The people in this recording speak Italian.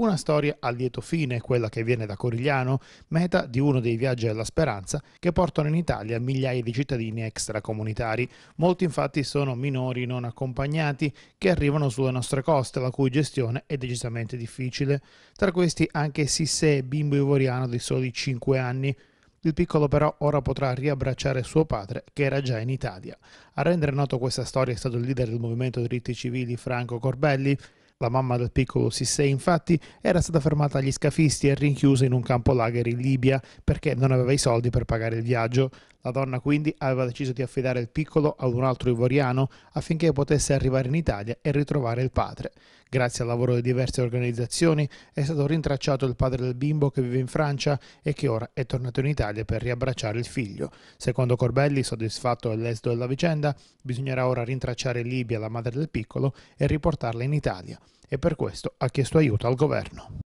Una storia a lieto fine, quella che viene da Corigliano, meta di uno dei viaggi alla speranza che portano in Italia migliaia di cittadini extracomunitari. Molti infatti sono minori non accompagnati che arrivano sulle nostre coste, la cui gestione è decisamente difficile. Tra questi anche Sissè, bimbo ivoriano di soli 5 anni. Il piccolo però ora potrà riabbracciare suo padre che era già in Italia. A rendere noto questa storia è stato il leader del movimento diritti civili Franco Corbelli, la mamma del piccolo Sissè, infatti, era stata fermata agli scafisti e rinchiusa in un campo lager in Libia perché non aveva i soldi per pagare il viaggio. La donna quindi aveva deciso di affidare il piccolo ad un altro ivoriano affinché potesse arrivare in Italia e ritrovare il padre. Grazie al lavoro di diverse organizzazioni è stato rintracciato il padre del bimbo che vive in Francia e che ora è tornato in Italia per riabbracciare il figlio. Secondo Corbelli, soddisfatto dell'esito della vicenda, bisognerà ora rintracciare in Libia la madre del piccolo e riportarla in Italia e per questo ha chiesto aiuto al governo.